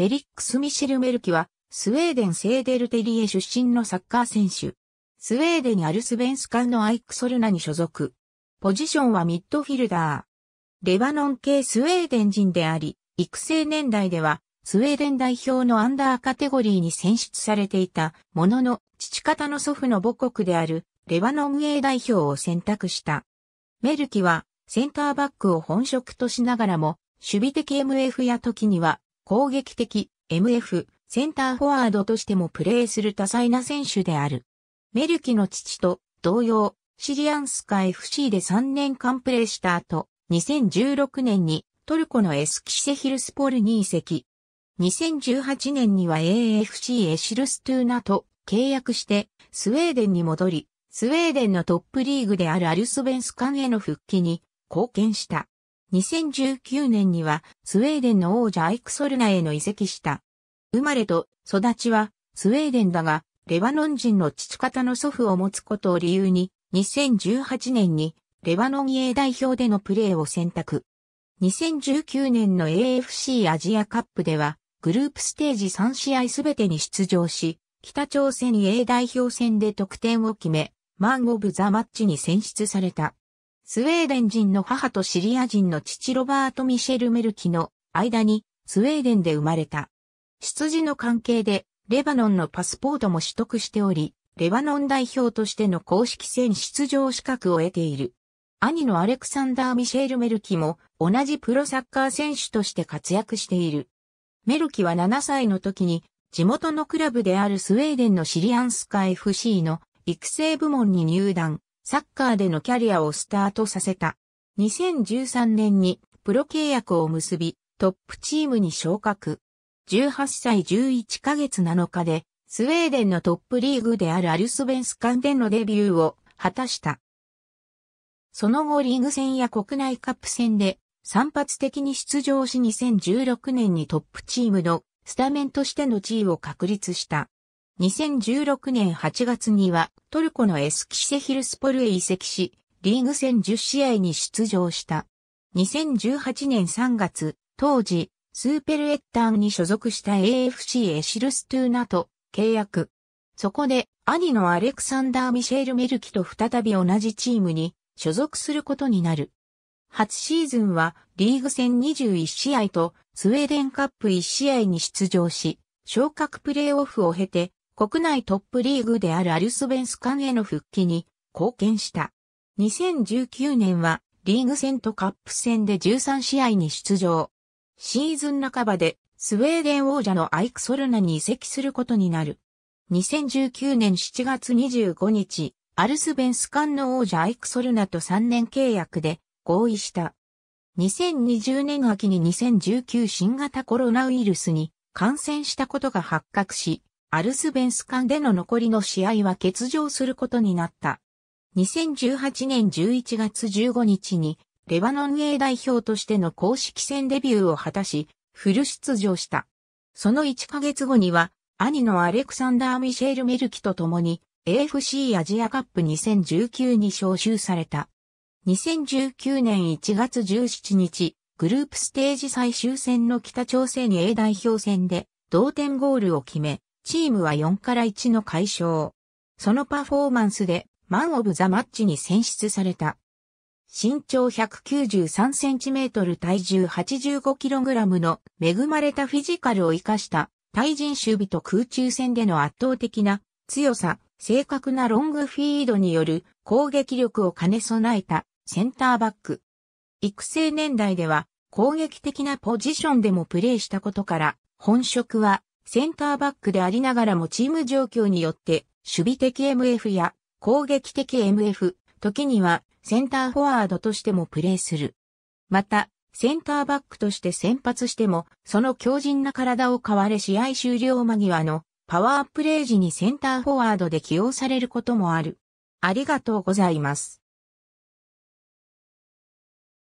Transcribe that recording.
フェリックス・ミシェル・メルキは、スウェーデン・セーデルテリエ出身のサッカー選手。スウェーデン・アルスベンスカンのアイクソルナに所属。ポジションはミッドフィルダー。レバノン系スウェーデン人であり、育成年代では、スウェーデン代表のアンダーカテゴリーに選出されていたものの、父方の祖父の母国である、レバノン A 代表を選択した。メルキは、センターバックを本職としながらも、守備的 MF や時には、攻撃的、MF、センターフォワードとしてもプレーする多彩な選手である。メルキの父と同様、シリアンスカ FC で3年間プレーした後、2016年にトルコのエスキシェヒルスポルに移籍。2018年には AFC エシルストゥーナと契約してスウェーデンに戻り、スウェーデンのトップリーグであるアルソベンスカンへの復帰に貢献した。2019年にはスウェーデンの王者アイクソルナへの移籍した。生まれと育ちはスウェーデンだが、レバノン人の父方の祖父を持つことを理由に、2018年にレバノン A 代表でのプレーを選択。2019年の AFC アジアカップでは、グループステージ3試合すべてに出場し、北朝鮮 A 代表戦で得点を決め、マン・オブ・ザ・マッチに選出された。スウェーデン人の母とシリア人の父ロバート・ミシェル・メルキの間にスウェーデンで生まれた。出自の関係でレバノンのパスポートも取得しており、レバノン代表としての公式戦出場資格を得ている。兄のアレクサンダー・ミシェル・メルキも同じプロサッカー選手として活躍している。メルキは7歳の時に地元のクラブであるスウェーデンのシリアンスカ FC の育成部門に入団。サッカーでのキャリアをスタートさせた。2013年にプロ契約を結び、トップチームに昇格。18歳11ヶ月7日で、スウェーデンのトップリーグであるアルスベンスカンでのデビューを果たした。その後リーグ戦や国内カップ戦で散発的に出場し2016年にトップチームのスタメンとしての地位を確立した。2016年8月にはトルコのエスキセヒルスポルへ移籍し、リーグ戦10試合に出場した。2018年3月、当時、スーペルエッターンに所属した AFC エシルストゥーナと契約。そこで、兄のアレクサンダー・ミシェール・メルキと再び同じチームに所属することになる。初シーズンはリーグ戦21試合とスウェーデンカップ1試合に出場し、昇格プレーオフを経て国内トップリーグであるアルスベンスンへの復帰に貢献した。2019年はリーグ戦とカップ戦で13試合に出場。シーズン半ばでスウェーデン王者のアイク・ソルナに移籍することになる。2019年7月25日、アルスベンスンの王者アイク・ソルナと3年契約で合意した。2020年秋に2019新型コロナウイルスに感染したことが発覚し、アルスベンス間での残りの試合は欠場することになった。2018年11月15日に、レバノン A 代表としての公式戦デビューを果たし、フル出場した。その1ヶ月後には、兄のアレクサンダー・ミシェル・メルキと共に AFC アジアカップ2019に招集された。2019年1月17日、グループステージ最終戦の北朝鮮 A 代表戦で同点ゴールを決め、チームは4から1の解消。そのパフォーマンスで、マンオブザマッチに選出された。身長1 9 3トル体重8 5ラムの恵まれたフィジカルを生かした対人守備と空中戦での圧倒的な強さ、正確なロングフィードによる攻撃力を兼ね備えたセンターバック。育成年代では攻撃的なポジションでもプレーしたことから本職はセンターバックでありながらもチーム状況によって、守備的 MF や攻撃的 MF、時にはセンターフォワードとしてもプレーする。また、センターバックとして先発しても、その強靭な体を買われ試合終了間際のパワープレイ時にセンターフォワードで起用されることもある。ありがとうございます。